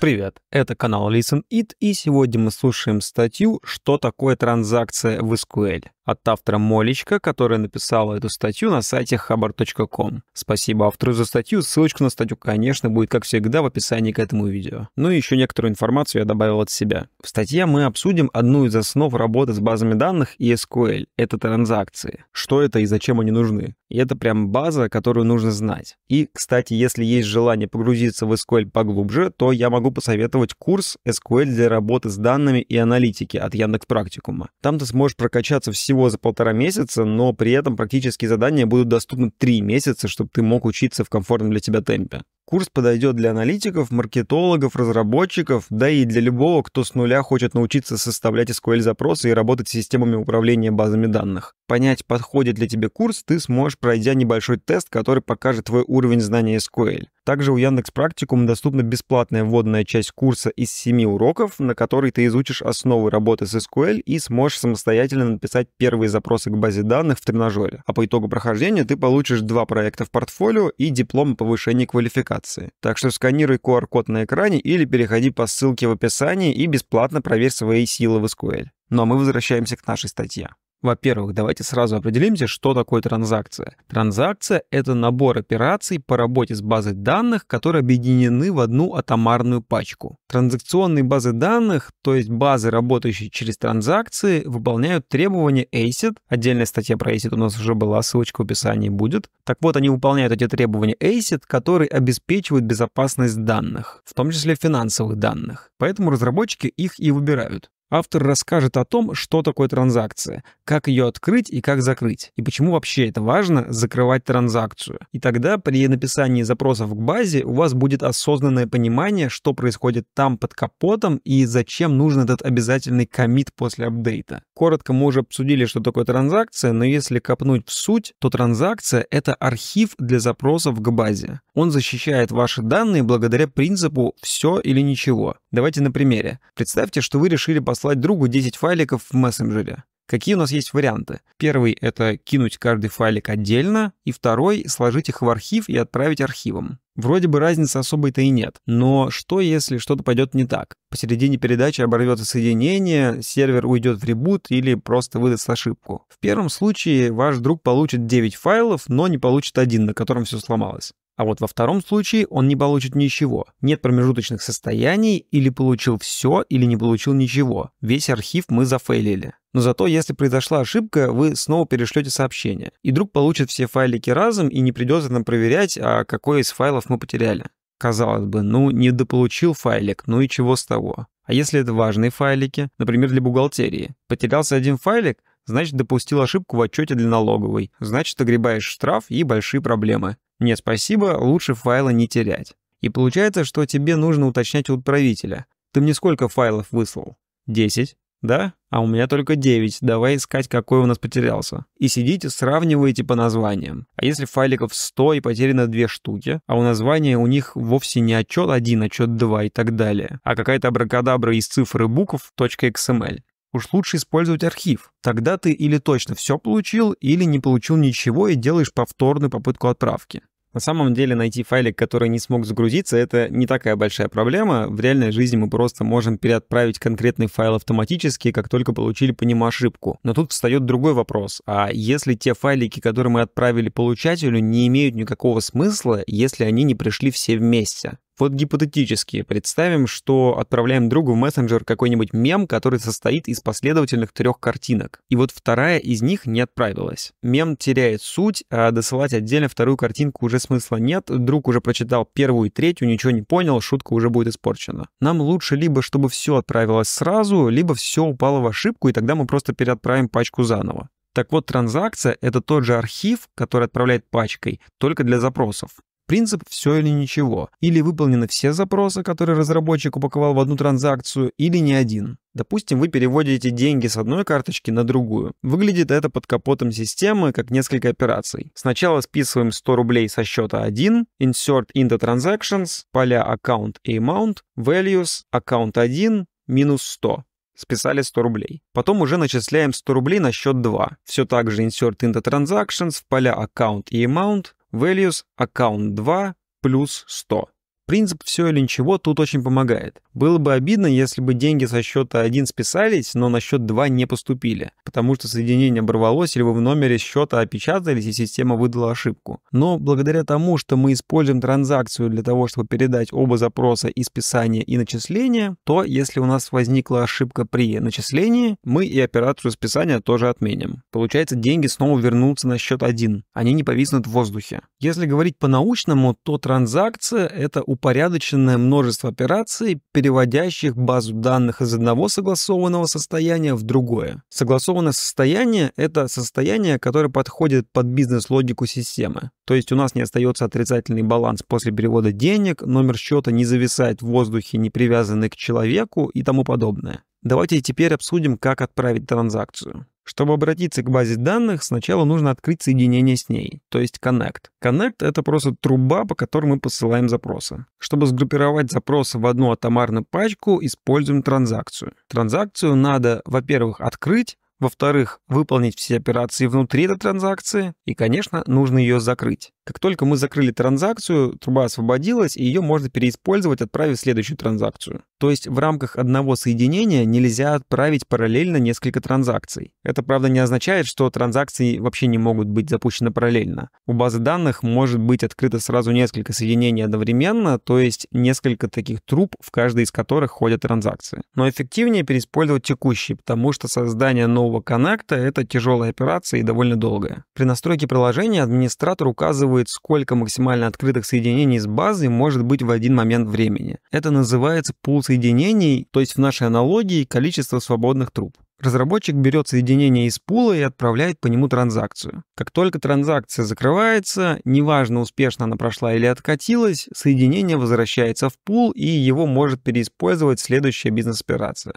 Привет, это канал Listen It, и сегодня мы слушаем статью «Что такое транзакция в SQL?» от автора Молечка, которая написала эту статью на сайте хабар.ком. Спасибо автору за статью, ссылочку на статью, конечно, будет, как всегда, в описании к этому видео. Ну и еще некоторую информацию я добавил от себя. В статье мы обсудим одну из основ работы с базами данных и SQL — это транзакции. Что это и зачем они нужны? И это прям база, которую нужно знать. И, кстати, если есть желание погрузиться в SQL поглубже, то я могу посоветовать курс SQL для работы с данными и аналитики от Яндекс Практикума. Там ты сможешь прокачаться все всего за полтора месяца, но при этом практические задания будут доступны три месяца, чтобы ты мог учиться в комфортном для тебя темпе. Курс подойдет для аналитиков, маркетологов, разработчиков, да и для любого, кто с нуля хочет научиться составлять SQL-запросы и работать с системами управления базами данных. Понять, подходит ли тебе курс, ты сможешь, пройдя небольшой тест, который покажет твой уровень знания SQL. Также у Яндекс Практикум доступна бесплатная вводная часть курса из 7 уроков, на которой ты изучишь основы работы с SQL и сможешь самостоятельно написать первые запросы к базе данных в тренажере, а по итогу прохождения ты получишь два проекта в портфолио и диплом повышения квалификации. Так что сканируй QR-код на экране или переходи по ссылке в описании и бесплатно проверь свои силы в SQL. Но ну а мы возвращаемся к нашей статье. Во-первых, давайте сразу определимся, что такое транзакция. Транзакция — это набор операций по работе с базой данных, которые объединены в одну атомарную пачку. Транзакционные базы данных, то есть базы, работающие через транзакции, выполняют требования ACID. Отдельная статья про ACID у нас уже была, ссылочка в описании будет. Так вот, они выполняют эти требования ACID, которые обеспечивают безопасность данных, в том числе финансовых данных. Поэтому разработчики их и выбирают. Автор расскажет о том, что такое транзакция, как ее открыть и как закрыть, и почему вообще это важно закрывать транзакцию. И тогда при написании запросов к базе у вас будет осознанное понимание, что происходит там под капотом и зачем нужен этот обязательный комит после апдейта. Коротко мы уже обсудили, что такое транзакция, но если копнуть в суть, то транзакция — это архив для запросов к базе. Он защищает ваши данные благодаря принципу «все или ничего». Давайте на примере. Представьте, что вы решили поставить отослать другу 10 файликов в мессенджере. Какие у нас есть варианты? Первый — это кинуть каждый файлик отдельно, и второй — сложить их в архив и отправить архивом. Вроде бы разницы особой-то и нет, но что если что-то пойдет не так? Посередине передачи оборвется соединение, сервер уйдет в ребут или просто выдаст ошибку. В первом случае ваш друг получит 9 файлов, но не получит один, на котором все сломалось. А вот во втором случае он не получит ничего. Нет промежуточных состояний, или получил все, или не получил ничего. Весь архив мы зафейлили. Но зато, если произошла ошибка, вы снова перешлете сообщение. И друг получит все файлики разом и не придется нам проверять, а какой из файлов мы потеряли. Казалось бы, ну, недополучил файлик, ну и чего с того? А если это важные файлики, например, для бухгалтерии? Потерялся один файлик, значит, допустил ошибку в отчете для налоговой, значит, огребаешь штраф и большие проблемы. «Нет, спасибо, лучше файла не терять». И получается, что тебе нужно уточнять у отправителя. Ты мне сколько файлов выслал? 10? Да? А у меня только 9. Давай искать, какой у нас потерялся. И сидите, сравниваете по названиям. А если файликов 100 и потеряно две штуки, а у названия у них вовсе не отчет 1, а отчет 2 и так далее, а какая-то абракадабра из цифр и букв .xml. Эм уж лучше использовать архив. Тогда ты или точно все получил, или не получил ничего и делаешь повторную попытку отправки. На самом деле найти файлик, который не смог загрузиться, это не такая большая проблема. В реальной жизни мы просто можем переотправить конкретный файл автоматически, как только получили по нему ошибку. Но тут встает другой вопрос. А если те файлики, которые мы отправили получателю, не имеют никакого смысла, если они не пришли все вместе? Вот гипотетически представим, что отправляем другу в мессенджер какой-нибудь мем, который состоит из последовательных трех картинок. И вот вторая из них не отправилась. Мем теряет суть, а досылать отдельно вторую картинку уже смысла нет, друг уже прочитал первую и третью, ничего не понял, шутка уже будет испорчена. Нам лучше либо, чтобы все отправилось сразу, либо все упало в ошибку, и тогда мы просто переотправим пачку заново. Так вот, транзакция — это тот же архив, который отправляет пачкой, только для запросов. Принцип «все или ничего». Или выполнены все запросы, которые разработчик упаковал в одну транзакцию, или ни один. Допустим, вы переводите деньги с одной карточки на другую. Выглядит это под капотом системы как несколько операций. Сначала списываем 100 рублей со счета 1, insert into transactions, поля account и amount, values, account 1, минус 100 списали 100 рублей. Потом уже начисляем 100 рублей на счет 2. Все так же insert into transactions в поля account и amount, values аккаунт 2 плюс 100. Принцип «все или ничего» тут очень помогает. Было бы обидно, если бы деньги со счета 1 списались, но на счет 2 не поступили, потому что соединение оборвалось или вы в номере счета опечатались и система выдала ошибку. Но благодаря тому, что мы используем транзакцию для того, чтобы передать оба запроса и списание, и начисление, то если у нас возникла ошибка при начислении, мы и операцию списания тоже отменим. Получается, деньги снова вернутся на счет 1. Они не повиснут в воздухе. Если говорить по-научному, то транзакция — это управление упорядоченное множество операций, переводящих базу данных из одного согласованного состояния в другое. Согласованное состояние — это состояние, которое подходит под бизнес-логику системы. То есть у нас не остается отрицательный баланс после перевода денег, номер счета не зависает в воздухе, не привязанный к человеку и тому подобное. Давайте теперь обсудим, как отправить транзакцию. Чтобы обратиться к базе данных, сначала нужно открыть соединение с ней, то есть Connect. Connect — это просто труба, по которой мы посылаем запросы. Чтобы сгруппировать запросы в одну атомарную пачку, используем транзакцию. Транзакцию надо, во-первых, открыть, во-вторых, выполнить все операции внутри этой транзакции, и, конечно, нужно ее закрыть. Как только мы закрыли транзакцию, труба освободилась, и ее можно переиспользовать, отправив следующую транзакцию. То есть в рамках одного соединения нельзя отправить параллельно несколько транзакций. Это, правда, не означает, что транзакции вообще не могут быть запущены параллельно. У базы данных может быть открыто сразу несколько соединений одновременно, то есть несколько таких труб, в каждой из которых ходят транзакции. Но эффективнее переиспользовать текущие, потому что создание нового коннекта — это тяжелая операция и довольно долгая. При настройке приложения администратор указывает отсчитывает, сколько максимально открытых соединений с базой может быть в один момент времени. Это называется пул соединений, то есть в нашей аналогии количество свободных труб. Разработчик берет соединение из пула и отправляет по нему транзакцию. Как только транзакция закрывается, неважно, успешно она прошла или откатилась, соединение возвращается в пул и его может переиспользовать следующая бизнес-операция.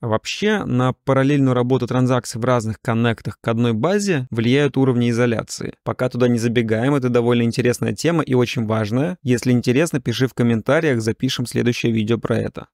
Вообще, на параллельную работу транзакций в разных коннектах к одной базе влияют уровни изоляции. Пока туда не забегаем, это довольно интересная тема и очень важная. Если интересно, пиши в комментариях, запишем следующее видео про это.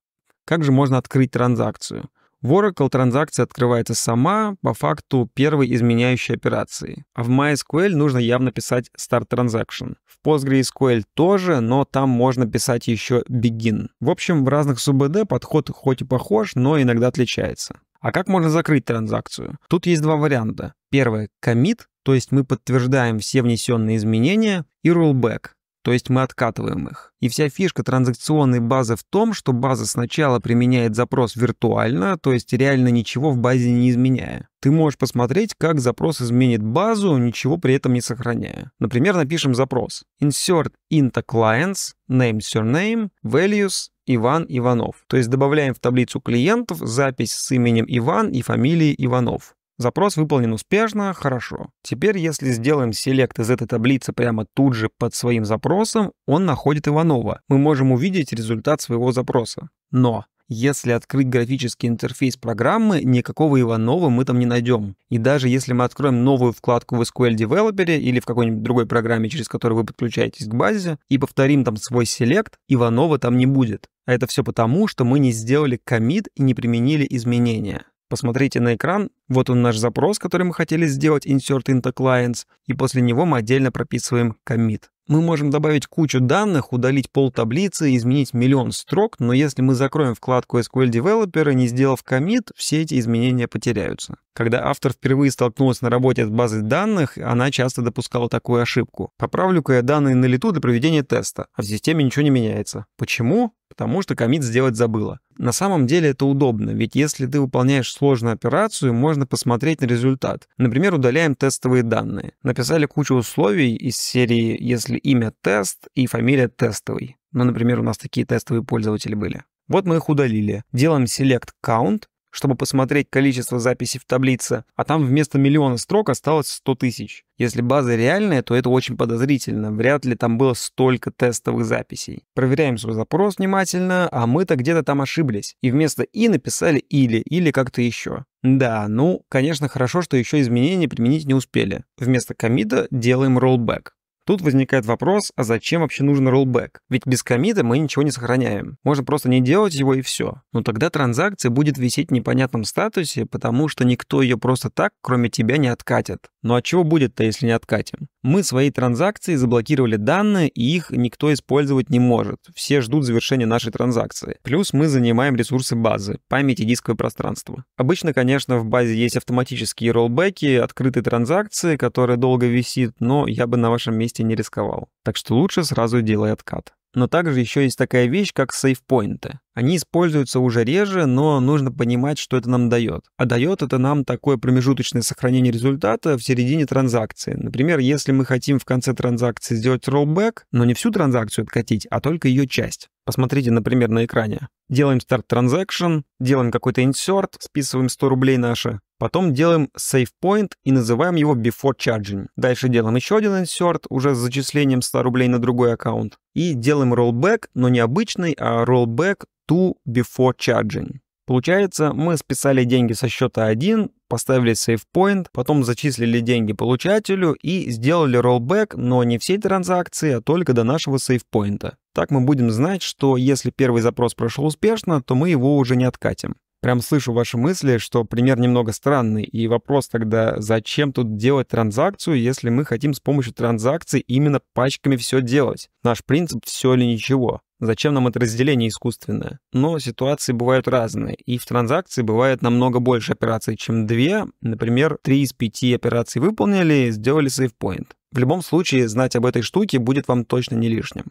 Как же можно открыть транзакцию? В Oracle транзакция открывается сама по факту первой изменяющей операции. А в MySQL нужно явно писать Start Transaction. В PostgreSQL тоже, но там можно писать еще Begin. В общем, в разных СУБД подход хоть и похож, но иногда отличается. А как можно закрыть транзакцию? Тут есть два варианта. Первое — commit, то есть мы подтверждаем все внесенные изменения, и rollback, то есть мы откатываем их. И вся фишка транзакционной базы в том, что база сначала применяет запрос виртуально, то есть реально ничего в базе не изменяя. Ты можешь посмотреть, как запрос изменит базу, ничего при этом не сохраняя. Например, напишем запрос insert into clients, name surname, values, Иван Иванов. То есть добавляем в таблицу клиентов запись с именем Иван и фамилией Иванов. Запрос выполнен успешно, хорошо. Теперь, если сделаем селект из этой таблицы прямо тут же под своим запросом, он находит Иванова. Мы можем увидеть результат своего запроса. Но если открыть графический интерфейс программы, никакого Иванова мы там не найдем. И даже если мы откроем новую вкладку в SQL Developer или в какой-нибудь другой программе, через которую вы подключаетесь к базе, и повторим там свой селект, Иванова там не будет. А это все потому, что мы не сделали комит и не применили изменения. Посмотрите на экран, вот он наш запрос, который мы хотели сделать insert into clients, и после него мы отдельно прописываем commit. Мы можем добавить кучу данных, удалить пол таблицы, изменить миллион строк, но если мы закроем вкладку SQL Developer и не сделав commit, все эти изменения потеряются. Когда автор впервые столкнулся на работе с базой данных, она часто допускала такую ошибку. Поправлю-ка я данные на лету для проведения теста, а в системе ничего не меняется. Почему? потому что комит сделать забыла. На самом деле это удобно, ведь если ты выполняешь сложную операцию, можно посмотреть на результат. Например, удаляем тестовые данные. Написали кучу условий из серии «если имя тест» и «фамилия тестовый». Ну, например, у нас такие тестовые пользователи были. Вот мы их удалили. Делаем select count чтобы посмотреть количество записей в таблице, а там вместо миллиона строк осталось 100 тысяч. Если база реальная, то это очень подозрительно, вряд ли там было столько тестовых записей. Проверяем свой запрос внимательно, а мы-то где-то там ошиблись, и вместо «и» написали «или» или как-то еще. Да, ну, конечно, хорошо, что еще изменения применить не успели. Вместо комита делаем роллбэк. Тут возникает вопрос, а зачем вообще нужен rollback? Ведь без комита мы ничего не сохраняем. Можно просто не делать его и все. Но тогда транзакция будет висеть в непонятном статусе, потому что никто ее просто так, кроме тебя, не откатит. Ну а чего будет-то, если не откатим? Мы свои транзакции заблокировали данные, и их никто использовать не может. Все ждут завершения нашей транзакции. Плюс мы занимаем ресурсы базы, память и дисковое пространство. Обычно, конечно, в базе есть автоматические роллбеки, открытые транзакции, которые долго висит, но я бы на вашем месте вместе не рисковал. Так что лучше сразу делай откат. Но также еще есть такая вещь, как сейфпоинты. Они используются уже реже, но нужно понимать, что это нам дает. А дает это нам такое промежуточное сохранение результата в середине транзакции. Например, если мы хотим в конце транзакции сделать роллбэк, но не всю транзакцию откатить, а только ее часть. Посмотрите, например, на экране. Делаем Start Transaction, делаем какой-то insert, списываем 100 рублей наши, Потом делаем save point и называем его before charging. Дальше делаем еще один insert, уже с зачислением 100 рублей на другой аккаунт. И делаем rollback, но не обычный, а rollback to before charging. Получается, мы списали деньги со счета 1, поставили SafePoint, потом зачислили деньги получателю и сделали роллбэк, но не всей транзакции, а только до нашего SafePoint. Так мы будем знать, что если первый запрос прошел успешно, то мы его уже не откатим. Прям слышу ваши мысли, что пример немного странный, и вопрос тогда, зачем тут делать транзакцию, если мы хотим с помощью транзакций именно пачками все делать? Наш принцип «все или ничего». Зачем нам это разделение искусственное? Но ситуации бывают разные, и в транзакции бывает намного больше операций, чем две. Например, три из пяти операций выполнили, сделали сейфпоинт. В любом случае, знать об этой штуке будет вам точно не лишним.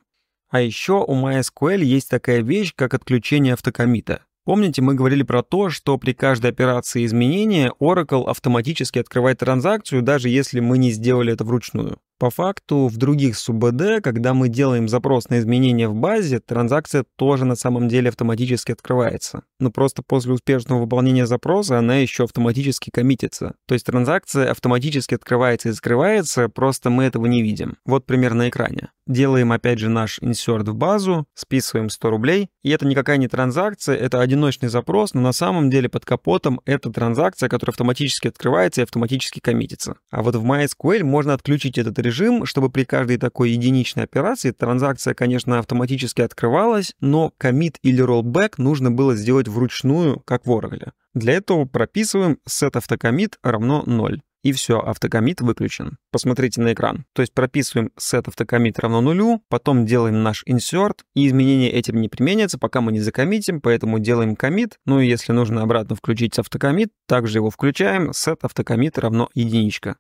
А еще у MySQL есть такая вещь, как отключение автокомита. Помните, мы говорили про то, что при каждой операции изменения Oracle автоматически открывает транзакцию, даже если мы не сделали это вручную. По факту в других СУБД, когда мы делаем запрос на изменения в базе, транзакция тоже на самом деле автоматически открывается. Но просто после успешного выполнения запроса она еще автоматически коммитится. То есть транзакция автоматически открывается и закрывается, просто мы этого не видим. Вот пример на экране. Делаем опять же наш инсерт в базу, списываем 100 рублей. И это никакая не транзакция, это одиночный запрос, но на самом деле под капотом это транзакция, которая автоматически открывается и автоматически коммитится. А вот в MySQL можно отключить этот режим, чтобы при каждой такой единичной операции транзакция, конечно, автоматически открывалась, но commit или rollback нужно было сделать вручную, как в Oracle. Для этого прописываем set автокомит равно 0 и все, автокомит выключен. Посмотрите на экран. То есть прописываем set автокомит равно нулю, потом делаем наш insert, и изменения этим не применятся, пока мы не закоммитим, поэтому делаем комит, ну и если нужно обратно включить автокомит, также его включаем, set автокомит равно единичка.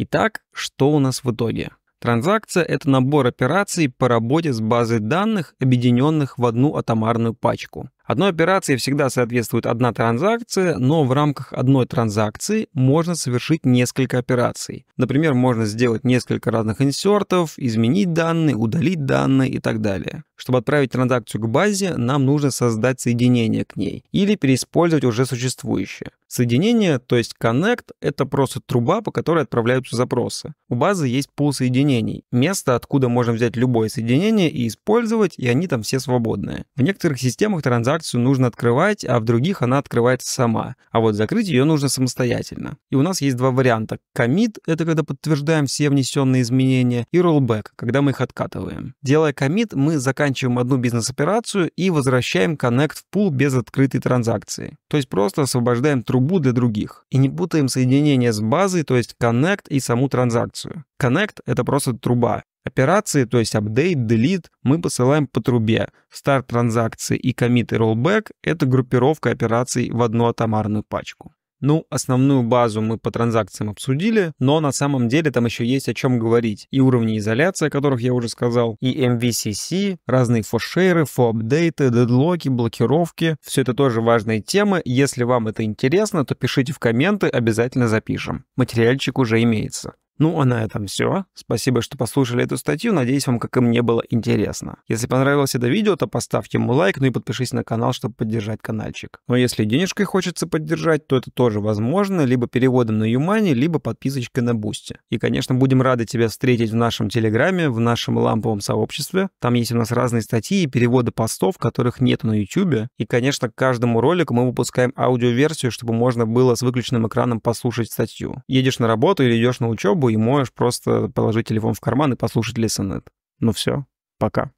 Итак, что у нас в итоге? Транзакция — это набор операций по работе с базой данных, объединенных в одну атомарную пачку. Одной операции всегда соответствует одна транзакция, но в рамках одной транзакции можно совершить несколько операций. Например, можно сделать несколько разных инсертов, изменить данные, удалить данные и так далее. Чтобы отправить транзакцию к базе, нам нужно создать соединение к ней или переиспользовать уже существующее. Соединение, то есть connect, это просто труба, по которой отправляются запросы. У базы есть пул соединений, место, откуда можно взять любое соединение и использовать, и они там все свободные. В некоторых системах транзакции декорацию нужно открывать, а в других она открывается сама. А вот закрыть ее нужно самостоятельно. И у нас есть два варианта. Commit — это когда подтверждаем все внесенные изменения, и rollback — когда мы их откатываем. Делая commit, мы заканчиваем одну бизнес-операцию и возвращаем connect в пул без открытой транзакции. То есть просто освобождаем трубу для других. И не путаем соединение с базой, то есть connect и саму транзакцию. Connect — это просто труба, Операции, то есть апдейт, делит, мы посылаем по трубе. Старт транзакции и комит и rollback — это группировка операций в одну атомарную пачку. Ну, основную базу мы по транзакциям обсудили, но на самом деле там еще есть о чем говорить. И уровни изоляции, о которых я уже сказал, и MVCC, разные фошейры, фоапдейты, дедлоки, блокировки. Все это тоже важные темы. Если вам это интересно, то пишите в комменты, обязательно запишем. Материальчик уже имеется. Ну, а на этом все. Спасибо, что послушали эту статью. Надеюсь, вам, как и мне, было интересно. Если понравилось это видео, то поставь ему лайк, ну и подпишись на канал, чтобы поддержать каналчик. Но ну, а если денежкой хочется поддержать, то это тоже возможно, либо переводом на Юмани, либо подписочкой на Бусти. И, конечно, будем рады тебя встретить в нашем Телеграме, в нашем ламповом сообществе. Там есть у нас разные статьи и переводы постов, которых нет на Ютубе. И, конечно, к каждому ролику мы выпускаем аудиоверсию, чтобы можно было с выключенным экраном послушать статью. Едешь на работу или идешь на учебу, и можешь просто положить телефон в карман и послушать лесонет. Ну все, пока.